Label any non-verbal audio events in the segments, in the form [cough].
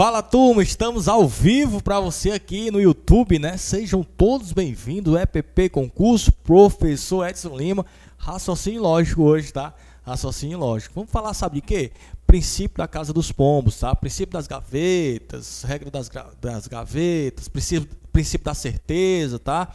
Fala turma, estamos ao vivo para você aqui no YouTube, né? Sejam todos bem-vindos, EPP Concurso, professor Edson Lima, raciocínio lógico hoje, tá? Raciocínio lógico. Vamos falar, sabe de quê? Princípio da casa dos pombos, tá? Princípio das gavetas, regra das, das gavetas, princípio, princípio da certeza, tá?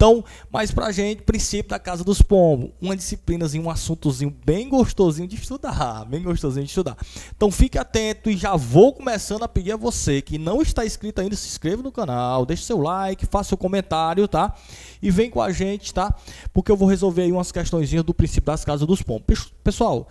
Então, mas pra gente, princípio da Casa dos Pombos, uma disciplina, um assuntozinho bem gostosinho de estudar, [laughs] bem gostosinho de estudar. Então fique atento e já vou começando a pedir a você que não está inscrito ainda, se inscreva no canal, deixe seu like, faça seu comentário, tá? E vem com a gente, tá? Porque eu vou resolver aí umas questõezinhas do princípio das Casas dos Pombos. Pessoal,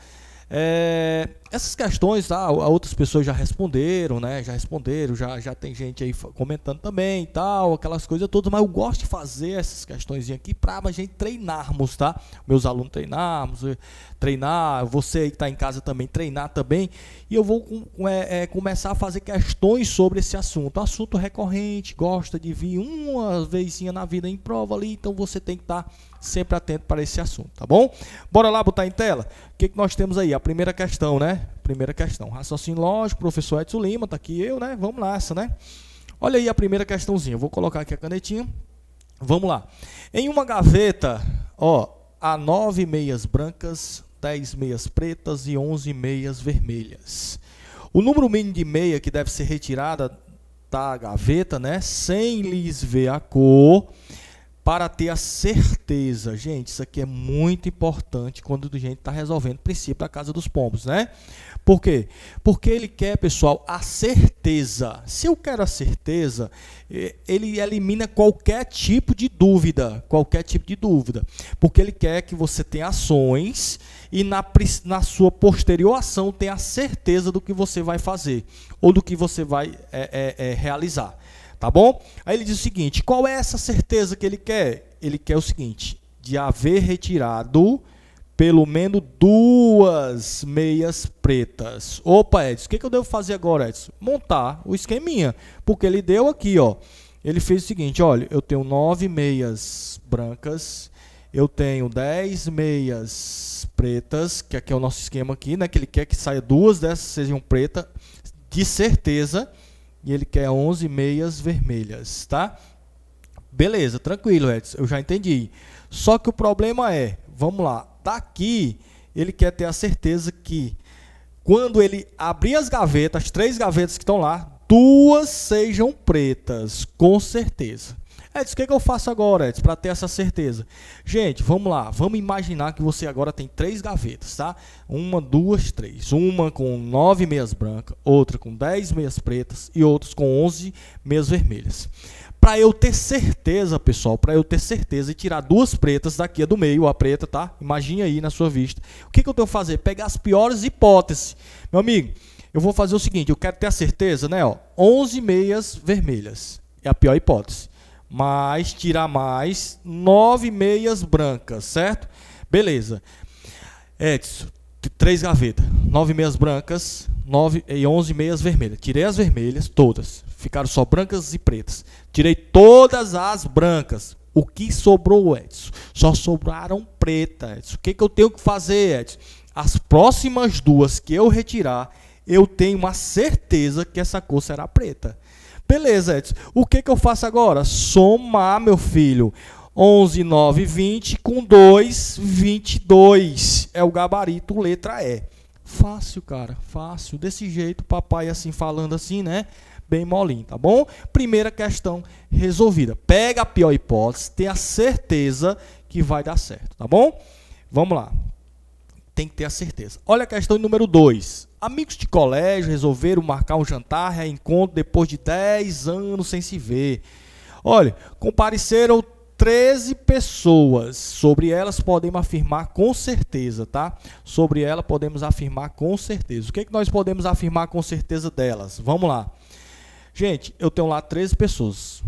é essas questões, tá? outras pessoas já responderam, né? Já responderam, já, já tem gente aí comentando também e tal, aquelas coisas todas, mas eu gosto de fazer essas questões aqui para a gente treinarmos, tá? Meus alunos treinarmos, eh, treinar, você aí que está em casa também treinar também. E eu vou com, é, é, começar a fazer questões sobre esse assunto. Assunto recorrente, gosta de vir uma vezinha na vida em prova ali, então você tem que estar. Tá sempre atento para esse assunto, tá bom? Bora lá botar em tela? O que, que nós temos aí? A primeira questão, né? Primeira questão. Raciocínio lógico, professor Edson Lima, tá aqui eu, né? Vamos nessa, né? Olha aí a primeira questãozinha. Eu vou colocar aqui a canetinha. Vamos lá. Em uma gaveta, ó, há nove meias brancas, dez meias pretas e onze meias vermelhas. O número mínimo de meia que deve ser retirada da gaveta, né? Sem lhes ver a cor, para ter a certeza. Gente, isso aqui é muito importante quando a gente está resolvendo o princípio da casa dos pombos, né? Por quê? Porque ele quer, pessoal, a certeza. Se eu quero a certeza, eh, ele elimina qualquer tipo de dúvida, qualquer tipo de dúvida. Porque ele quer que você tenha ações e na, na sua posterior ação tenha a certeza do que você vai fazer ou do que você vai é, é, é, realizar. Tá bom? Aí ele diz o seguinte: qual é essa certeza que ele quer? Ele quer o seguinte: de haver retirado pelo menos duas meias pretas. Opa, Edson, o que, que eu devo fazer agora, Edson? Montar o esqueminha. Porque ele deu aqui, ó. Ele fez o seguinte: olha, eu tenho nove meias brancas, eu tenho dez meias pretas, que aqui é o nosso esquema aqui, né? Que ele quer que saia duas dessas sejam pretas, de certeza e ele quer 11 meias vermelhas, tá? Beleza, tranquilo, Edson, eu já entendi. Só que o problema é, vamos lá, daqui tá ele quer ter a certeza que quando ele abrir as gavetas, as três gavetas que estão lá, duas sejam pretas, com certeza. Edson, é, o que, é que eu faço agora, Edson, é, para ter essa certeza? Gente, vamos lá, vamos imaginar que você agora tem três gavetas, tá? Uma, duas, três. Uma com nove meias brancas, outra com dez meias pretas e outras com onze meias vermelhas. Para eu ter certeza, pessoal, para eu ter certeza e tirar duas pretas daqui a do meio, a preta, tá? Imagine aí na sua vista. O que, que eu tenho que fazer? Pegar as piores hipóteses. Meu amigo, eu vou fazer o seguinte, eu quero ter a certeza, né, ó, 11 meias vermelhas. É a pior hipótese mais, tirar mais, nove meias brancas, certo? Beleza. Edson, três gavetas, nove meias brancas, nove e onze meias vermelhas. Tirei as vermelhas todas, ficaram só brancas e pretas. Tirei todas as brancas. O que sobrou, Edson? Só sobraram pretas. Edson. O que, que eu tenho que fazer, Edson? As próximas duas que eu retirar, eu tenho uma certeza que essa cor será preta. Beleza, Edson. O que, que eu faço agora? Somar, meu filho. 11, 9, 20 com 2, 22. É o gabarito, letra E. Fácil, cara, fácil. Desse jeito, papai assim falando assim, né? Bem molinho, tá bom? Primeira questão resolvida. Pega a pior hipótese, tenha certeza que vai dar certo, tá bom? Vamos lá tem que ter a certeza. Olha a questão número 2. Amigos de colégio resolveram marcar um jantar, reencontro depois de 10 anos sem se ver. Olha, compareceram 13 pessoas. Sobre elas podemos afirmar com certeza, tá? Sobre ela podemos afirmar com certeza. O que, é que nós podemos afirmar com certeza delas? Vamos lá. Gente, eu tenho lá 13 pessoas.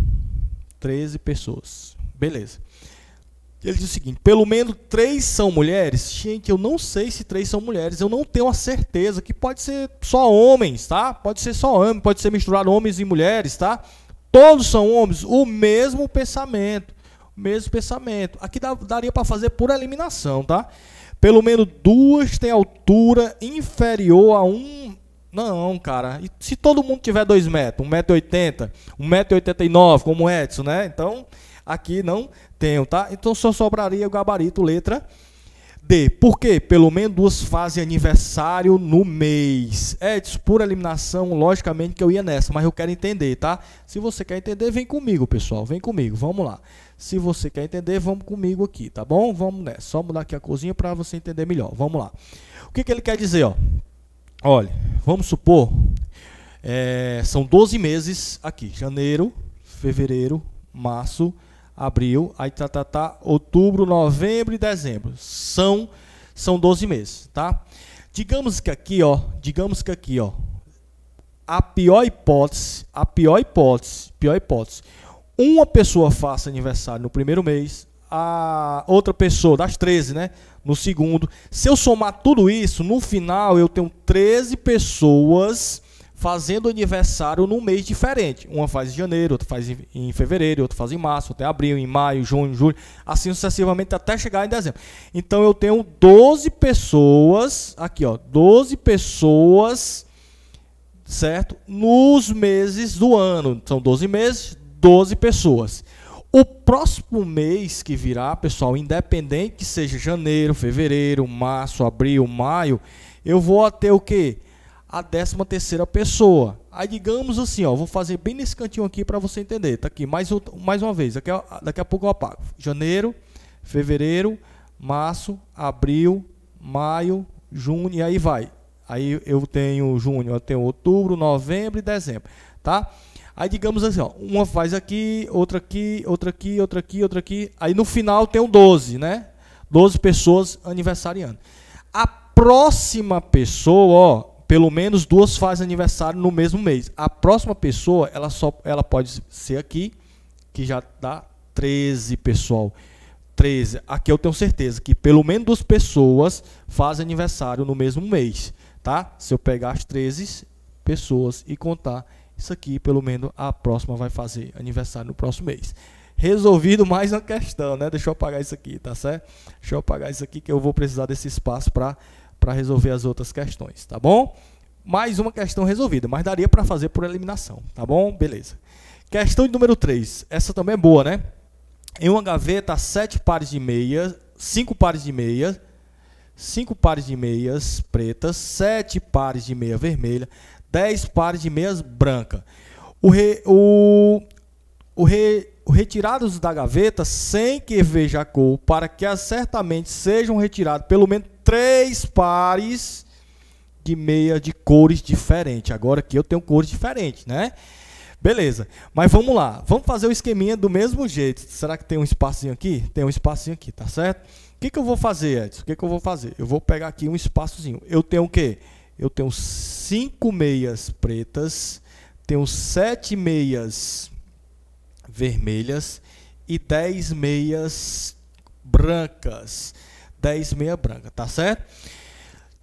13 pessoas. Beleza. Ele diz o seguinte: pelo menos três são mulheres. Gente, eu não sei se três são mulheres. Eu não tenho a certeza que pode ser só homens, tá? Pode ser só homem, pode ser misturado homens e mulheres, tá? Todos são homens, o mesmo pensamento, o mesmo pensamento. Aqui dá, daria para fazer por eliminação, tá? Pelo menos duas têm altura inferior a um. Não, cara. E se todo mundo tiver dois metros, 1,80m, 1,89m, como o Edson, né? Então, Aqui não tenho, tá? Então só sobraria o gabarito letra D. Por quê? Pelo menos duas fazem aniversário no mês. É, por eliminação, logicamente que eu ia nessa, mas eu quero entender, tá? Se você quer entender, vem comigo, pessoal. Vem comigo, vamos lá. Se você quer entender, vamos comigo aqui, tá bom? Vamos nessa. Só mudar aqui a cozinha para você entender melhor. Vamos lá. O que, que ele quer dizer, ó? Olha, vamos supor, é, são 12 meses aqui. Janeiro, fevereiro, março, abril, aí tá, tá, tá, outubro, novembro e dezembro. São são 12 meses, tá? Digamos que aqui, ó, digamos que aqui, ó, a pior hipótese, a pior hipótese, pior hipótese, uma pessoa faça aniversário no primeiro mês, a outra pessoa, das 13, né, no segundo. Se eu somar tudo isso, no final eu tenho 13 pessoas fazendo aniversário num mês diferente. Uma faz em janeiro, outra faz em fevereiro, outra faz em março, até abril, em maio, junho, julho, assim sucessivamente até chegar em dezembro. Então eu tenho 12 pessoas, aqui ó, 12 pessoas, certo? Nos meses do ano, são 12 meses, 12 pessoas. O próximo mês que virá, pessoal, independente que seja janeiro, fevereiro, março, abril, maio, eu vou ter o quê? a 13 terceira pessoa. Aí digamos assim, ó, vou fazer bem nesse cantinho aqui para você entender. Tá aqui mais, mais uma vez, daqui a, daqui a pouco eu apago. Janeiro, fevereiro, março, abril, maio, junho e aí vai. Aí eu tenho junho, eu tenho outubro, novembro e dezembro, tá? Aí digamos assim, ó, uma faz aqui, outra aqui, outra aqui, outra aqui, outra aqui. Aí no final tem o 12, né? 12 pessoas aniversariando. A próxima pessoa, ó, pelo menos duas fazem aniversário no mesmo mês. A próxima pessoa, ela só ela pode ser aqui, que já dá 13, pessoal. 13. Aqui eu tenho certeza que pelo menos duas pessoas fazem aniversário no mesmo mês, tá? Se eu pegar as 13 pessoas e contar isso aqui, pelo menos a próxima vai fazer aniversário no próximo mês. Resolvido mais uma questão, né? Deixa eu apagar isso aqui, tá certo? Deixa eu apagar isso aqui que eu vou precisar desse espaço para para resolver as outras questões, tá bom? Mais uma questão resolvida, mas daria para fazer por eliminação, tá bom? Beleza. Questão de número 3. Essa também é boa, né? Em uma gaveta há pares de meias, cinco pares de meias, cinco pares de meias pretas, sete pares de meia vermelha, 10 pares de meias branca. O, re, o, o, re, o retirados da gaveta sem que veja a cor, para que acertamente sejam retirados pelo menos três pares de meia de cores diferentes. Agora que eu tenho cores diferentes, né? Beleza, mas vamos lá. Vamos fazer o esqueminha do mesmo jeito. Será que tem um espacinho aqui? Tem um espacinho aqui, tá certo? O que, que eu vou fazer, Edson? O que, que eu vou fazer? Eu vou pegar aqui um espaçozinho. Eu tenho o quê? Eu tenho cinco meias pretas, tenho sete meias vermelhas e dez meias brancas. 10 meia branca, tá certo?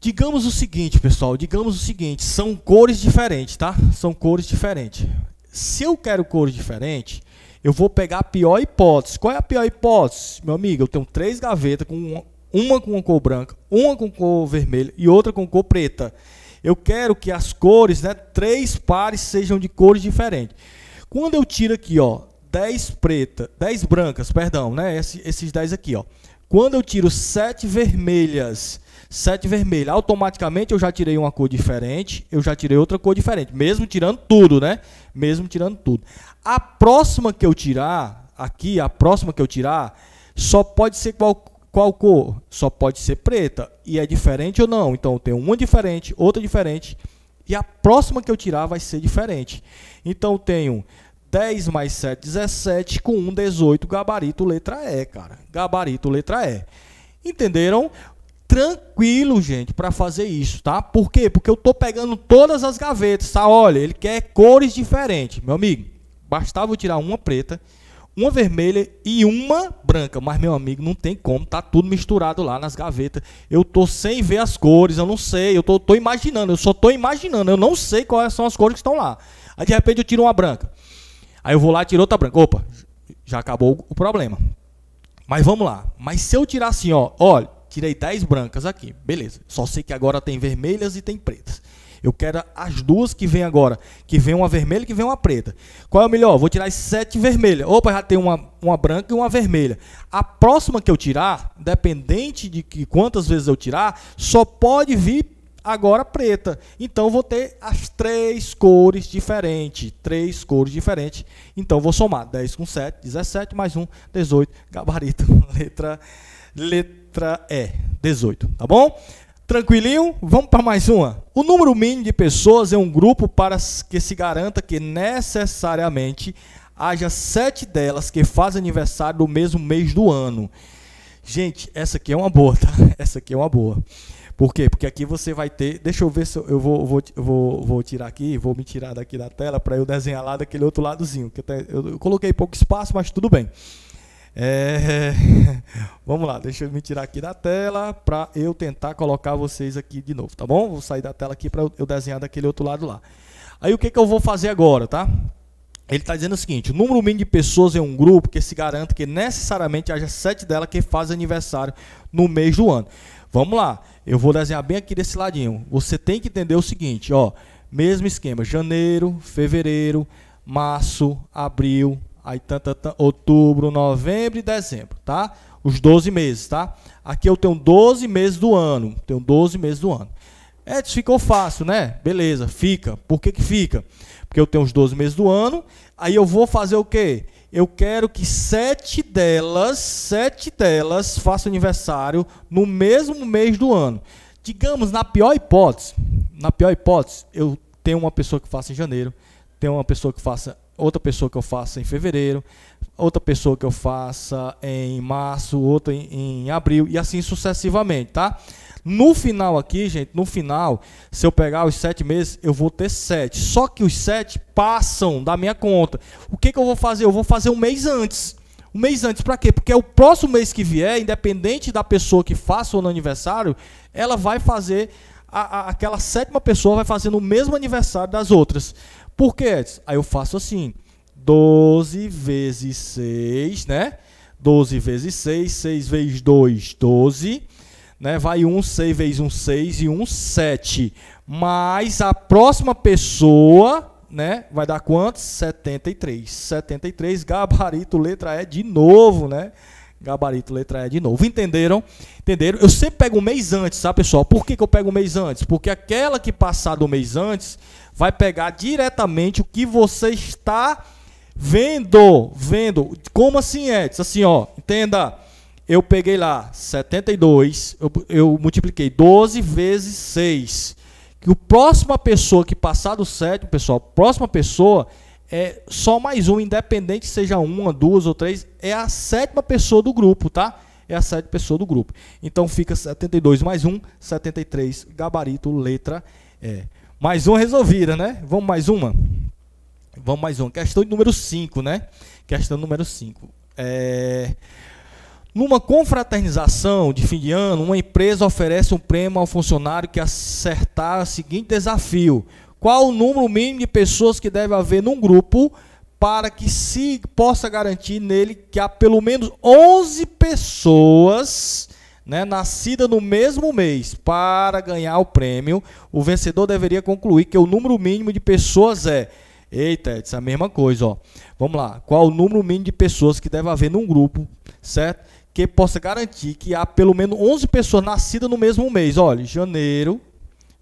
Digamos o seguinte, pessoal, digamos o seguinte, são cores diferentes, tá? São cores diferentes. Se eu quero cores diferentes, eu vou pegar a pior hipótese. Qual é a pior hipótese? Meu amigo, eu tenho três gavetas, com uma, uma com uma cor branca, uma com cor vermelha e outra com cor preta. Eu quero que as cores, né, três pares sejam de cores diferentes. Quando eu tiro aqui, ó, 10 preta, 10 brancas, perdão, né, esses, esses 10 aqui, ó. Quando eu tiro sete vermelhas, sete vermelhas, automaticamente eu já tirei uma cor diferente, eu já tirei outra cor diferente, mesmo tirando tudo, né? Mesmo tirando tudo. A próxima que eu tirar, aqui, a próxima que eu tirar, só pode ser qual, qual cor? Só pode ser preta. E é diferente ou não? Então tem uma diferente, outra diferente. E a próxima que eu tirar vai ser diferente. Então eu tenho 10 mais 7, 17, com 1, 18, gabarito letra E, cara. Gabarito letra E. Entenderam? Tranquilo, gente, para fazer isso, tá? Por quê? Porque eu tô pegando todas as gavetas, tá? Olha, ele quer cores diferentes, meu amigo. Bastava eu tirar uma preta, uma vermelha e uma branca. Mas, meu amigo, não tem como, tá tudo misturado lá nas gavetas. Eu tô sem ver as cores, eu não sei, eu tô, tô imaginando, eu só tô imaginando, eu não sei quais são as cores que estão lá. Aí, de repente, eu tiro uma branca. Aí eu vou lá, tiro outra branca. Opa, já acabou o problema. Mas vamos lá. Mas se eu tirar assim, ó, olha, tirei 10 brancas aqui, beleza. Só sei que agora tem vermelhas e tem pretas. Eu quero as duas que vem agora, que vem uma vermelha e que vem uma preta. Qual é o melhor? Vou tirar as sete vermelhas. Opa, já tem uma, uma branca e uma vermelha. A próxima que eu tirar, dependente de que quantas vezes eu tirar, só pode vir agora preta. Então vou ter as três cores diferentes, três cores diferentes. Então vou somar 10 com 7, 17 mais 1, 18, gabarito, [laughs] letra letra E, 18, tá bom? Tranquilinho? Vamos para mais uma. O número mínimo de pessoas é um grupo para que se garanta que necessariamente haja sete delas que fazem aniversário do mesmo mês do ano. Gente, essa aqui é uma boa, tá? [laughs] Essa aqui é uma boa. Por quê? Porque aqui você vai ter. Deixa eu ver se eu, eu vou, vou, vou, vou tirar aqui, vou me tirar daqui da tela para eu desenhar lá daquele outro ladozinho. Que até, eu, eu, coloquei pouco espaço, mas tudo bem. É, [laughs] vamos lá, deixa eu me tirar aqui da tela para eu tentar colocar vocês aqui de novo, tá bom? Vou sair da tela aqui para eu desenhar daquele outro lado lá. Aí o que, que eu vou fazer agora, tá? Ele está dizendo o seguinte: o número mínimo de pessoas em um grupo que se garante que necessariamente haja sete delas que fazem aniversário no mês do ano. Vamos lá. Eu vou desenhar bem aqui desse ladinho. Você tem que entender o seguinte, ó. Mesmo esquema, janeiro, fevereiro, março, abril, aí tanta, tanta, outubro, novembro e dezembro, tá? Os 12 meses, tá? Aqui eu tenho 12 meses do ano, tenho 12 meses do ano. É, ficou fácil, né? Beleza, fica. Por que que fica? Porque eu tenho os 12 meses do ano, aí eu vou fazer o quê? eu quero que sete delas, sete delas façam aniversário no mesmo mês do ano. Digamos, na pior hipótese, na pior hipótese, eu tenho uma pessoa que faça em janeiro, tenho uma pessoa que faça, outra pessoa que eu faça em fevereiro, outra pessoa que eu faça em março, outra em, em abril e assim sucessivamente, tá? No final aqui, gente, no final, se eu pegar os sete meses, eu vou ter sete. Só que os sete passam da minha conta. O que, que eu vou fazer? Eu vou fazer um mês antes. Um mês antes para quê? Porque é o próximo mês que vier, independente da pessoa que faça ou no aniversário, ela vai fazer a, a, aquela sétima pessoa vai fazer no mesmo aniversário das outras. Por quê? Aí eu faço assim: 12 vezes 6, né? 12 vezes 6, 6 vezes 2, 12 né? Vai um 6 vezes um 6 e um 7. Mas a próxima pessoa, né? Vai dar quantos? 73. 73, gabarito, letra E de novo, né? Gabarito, letra E de novo. Entenderam? Entenderam? Eu sempre pego um mês antes, tá, pessoal? Por que, que eu pego um mês antes? Porque aquela que passar do mês antes vai pegar diretamente o que você está vendo. Vendo. Como assim, Edson? Assim, ó. Entenda eu peguei lá 72, eu, eu multipliquei 12 vezes 6. Que o próxima pessoa que passar do 7, pessoal, próxima pessoa é só mais um, independente seja uma, duas ou três, é a sétima pessoa do grupo, tá? É a sétima pessoa do grupo. Então fica 72 mais 1, 73, gabarito, letra E. Mais uma resolvida, né? Vamos mais uma? Vamos mais uma. Questão número 5, né? Questão número 5. É... Numa confraternização de fim de ano, uma empresa oferece um prêmio ao funcionário que acertar o seguinte desafio: qual o número mínimo de pessoas que deve haver num grupo para que se possa garantir nele que há pelo menos 11 pessoas né, nascidas no mesmo mês para ganhar o prêmio, o vencedor deveria concluir que o número mínimo de pessoas é. Eita, é a mesma coisa, ó. Vamos lá. Qual o número mínimo de pessoas que deve haver num grupo, certo? que possa garantir que há pelo menos 11 pessoas nascidas no mesmo mês. Olha, janeiro,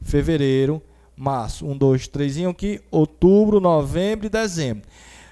fevereiro, março. Um, dois, três, aqui. Outubro, novembro e dezembro.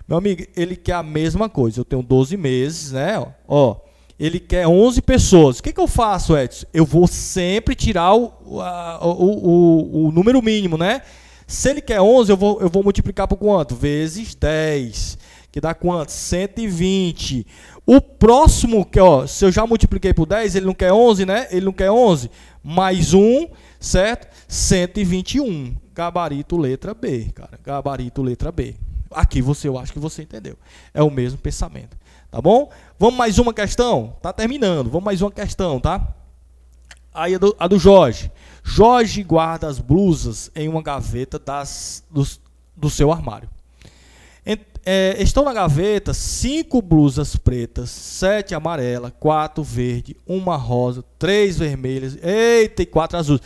Meu amigo, ele quer a mesma coisa. Eu tenho 12 meses, né? Ó, ele quer 11 pessoas. O que, que eu faço, Edson? Eu vou sempre tirar o, a, o, o, o número mínimo, né? Se ele quer 11, eu vou, eu vou multiplicar por quanto? Vezes 10 que dá quanto? 120. O próximo, que ó, se eu já multipliquei por 10, ele não quer 11, né? Ele não quer 11. Mais 1, certo? 121. Gabarito letra B, cara. Gabarito letra B. Aqui você, eu acho que você entendeu. É o mesmo pensamento, tá bom? Vamos mais uma questão? Tá terminando. Vamos mais uma questão, tá? Aí a do, a do Jorge. Jorge guarda as blusas em uma gaveta das, dos, do seu armário. Então, é, estão na gaveta cinco blusas pretas, sete amarelas, quatro verde, uma rosa, três vermelhas, eita, e quatro azuis.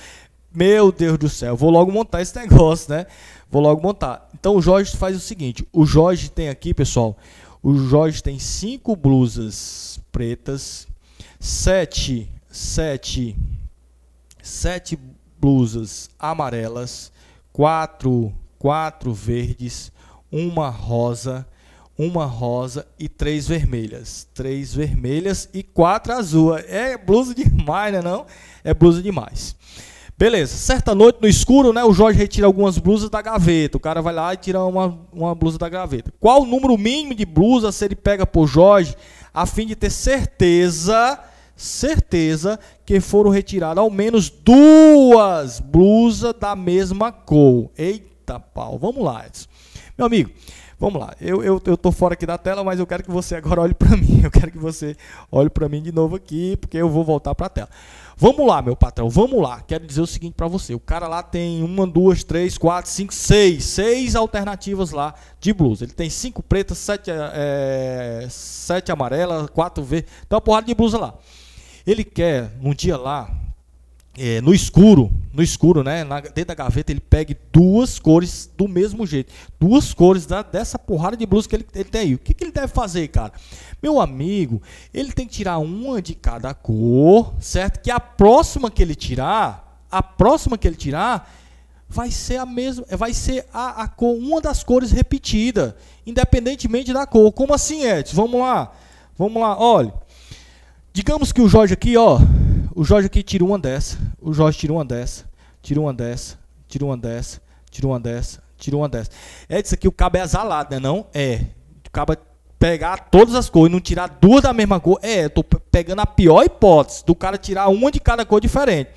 Meu Deus do céu, vou logo montar esse [laughs] negócio, né? Vou logo montar. Então o Jorge faz o seguinte: o Jorge tem aqui, pessoal, o Jorge tem cinco blusas pretas, sete, sete, sete blusas amarelas, quatro, quatro verdes uma rosa, uma rosa e três vermelhas. Três vermelhas e quatro azul. É blusa demais, né não? É blusa demais. Beleza, certa noite no escuro, né? O Jorge retira algumas blusas da gaveta. O cara vai lá e tira uma, uma blusa da gaveta. Qual o número mínimo de blusas se ele pega por Jorge a fim de ter certeza, certeza que foram retiradas ao menos duas blusas da mesma cor? Eita pau, vamos lá. Edson. Meu amigo, vamos lá. Eu, eu, eu tô fora aqui da tela, mas eu quero que você [laughs] agora olhe para mim. Eu quero que você olhe para mim de novo aqui, porque eu vou voltar para a tela. Vamos lá, meu patrão, vamos lá. Quero dizer o seguinte para você. O cara lá tem uma, duas, três, quatro, cinco, seis. Seis alternativas lá de blusa. Ele tem cinco pretas, sete, é, sete amarelas, quatro verdes. Tem uma porrada de blusa lá. Ele quer, num dia lá, é, no escuro, no escuro, né? Na, dentro da gaveta ele pegue duas cores do mesmo jeito. Duas cores da, dessa porrada de blusa que ele, ele tem aí. O que, que ele deve fazer, cara? Meu amigo, ele tem que tirar uma de cada cor, certo? Que a próxima que ele tirar, a próxima que ele tirar, vai ser a mesma, é, vai ser a, a cor, uma das cores repetida, independentemente da cor. Como assim, Edson? Vamos lá, vamos lá. Olha, digamos que o Jorge aqui, ó, o Jorge aqui tira uma dessa. O Jorge tira uma dessa. Tira uma dessa. Tira uma dessa. Tira uma dessa. Tira uma dessa. É isso aqui, o cabo é azalado, né? Não? É. O cabo é pegar todas as cores, não tirar duas da mesma cor. É, eu tô pegando a pior hipótese do cara tirar uma de cada cor diferente.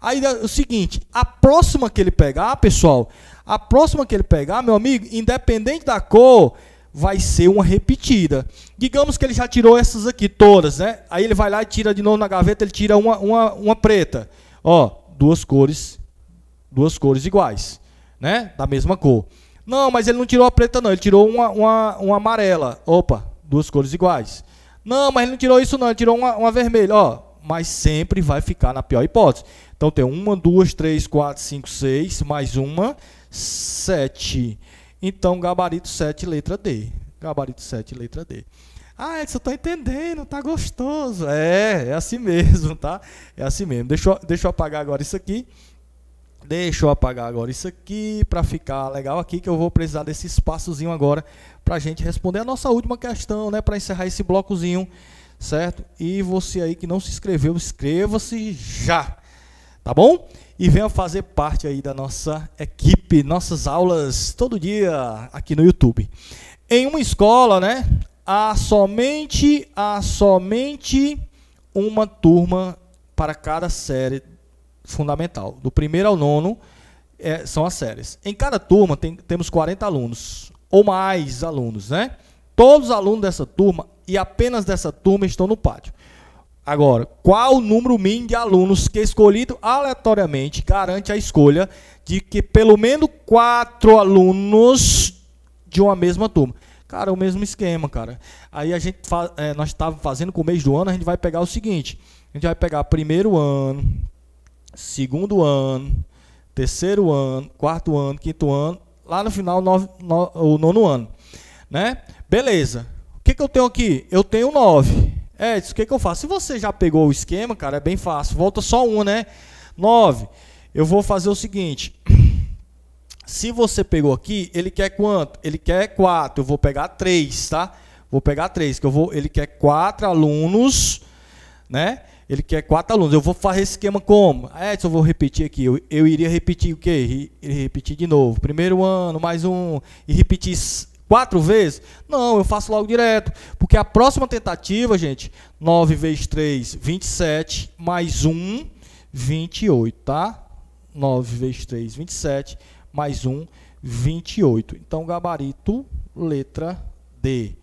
Aí é o seguinte, a próxima que ele pegar, pessoal, a próxima que ele pegar, meu amigo, independente da cor, vai ser uma repetida. Digamos que ele já tirou essas aqui todas, né? Aí ele vai lá e tira de novo na gaveta, ele tira uma, uma, uma preta. Ó, duas cores, duas cores iguais, né? Da mesma cor. Não, mas ele não tirou a preta não, ele tirou uma, uma, uma amarela. Opa, duas cores iguais. Não, mas ele não tirou isso não, ele tirou uma, uma vermelha, ó. Mas sempre vai ficar na pior hipótese. Então tem uma, duas, três, quatro, cinco, seis, mais uma, sete. Então, gabarito 7, letra D. Gabarito 7, letra D. Ah, Edson, tô entendendo, tá gostoso. É, é assim [laughs] mesmo, tá? É assim mesmo. Deixa eu, deixa eu apagar agora isso aqui. Deixa eu apagar agora isso aqui para ficar legal aqui, que eu vou precisar desse espaçozinho agora para a gente responder a nossa última questão, né? Para encerrar esse blocozinho, certo? E você aí que não se inscreveu, inscreva-se já! tá bom? E venha fazer parte aí da nossa equipe, nossas aulas todo dia aqui no YouTube. Em uma escola, né, há somente há somente uma turma para cada série fundamental, do primeiro ao nono. É, são as séries. Em cada turma tem, temos 40 alunos, ou mais alunos, né? Todos os alunos dessa turma e apenas dessa turma estão no pátio. Agora, qual o número mínimo de alunos que é escolhido aleatoriamente garante a escolha de que pelo menos quatro alunos de uma mesma turma? Cara, é o mesmo esquema, cara. Aí a gente é, nós estávamos fazendo com o mês do ano, a gente vai pegar o seguinte: a gente vai pegar primeiro ano, segundo ano, terceiro ano, quarto ano, quinto ano, lá no final nove, no, o nono ano, né? Beleza? O que, que eu tenho aqui? Eu tenho nove. É, isso o que, que eu faço? Se você já pegou o esquema, cara, é bem fácil. Volta só um, né? 9. Eu vou fazer o seguinte. [clears throat] Se você pegou aqui, ele quer quanto? Ele quer 4. Eu vou pegar 3, tá? Vou pegar 3, que eu vou, ele quer 4 alunos, né? Ele quer 4 alunos. Eu vou fazer esse esquema como? É, eu vou repetir aqui. Eu, eu iria repetir o quê? Re, repetir de novo. Primeiro ano, mais um. E repetir quatro vezes? Não, eu faço logo direto. Porque a próxima tentativa, gente, 9 vezes 3, 27, mais 1, 28, tá? 9 vezes 3, 27, mais 1, 28. Então, gabarito, letra D.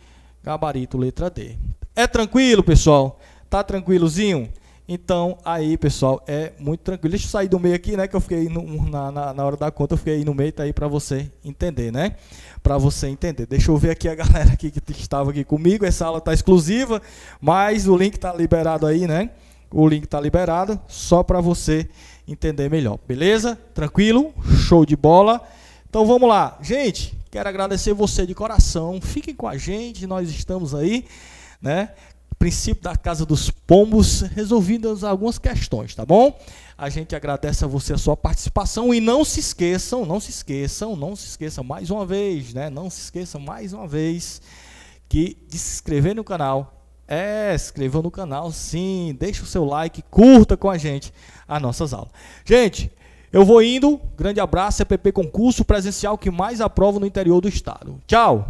Gabarito, letra D. É tranquilo, pessoal? Tá tranquilozinho? Então, aí, pessoal, é muito tranquilo. Deixa eu sair do meio aqui, né? Que eu fiquei no, na, na, na, hora da conta, eu fiquei no meio, tá aí para você entender, né? Para você entender. Deixa eu ver aqui a [laughs] galera aqui que estava aqui comigo. Essa aula tá exclusiva, mas o link tá liberado aí, né? O link tá liberado só para você entender melhor. Beleza? Tranquilo? Show de bola. Então vamos lá. Gente, quero agradecer você de coração. Fiquem com a gente, nós estamos aí, né? princípio da Casa dos Pombos, resolvidas algumas questões, tá bom? A gente agradece a você a sua participação e não se esqueçam, não se esqueçam, não se esqueçam mais uma vez, né? Não se esqueçam mais uma vez que de se inscrever no canal. É, se inscrevam no canal, sim, deixa o seu like, curta com a gente as nossas aulas. Gente, eu vou indo, grande abraço, CPP Concurso Presencial que mais aprova no interior do estado. Tchau!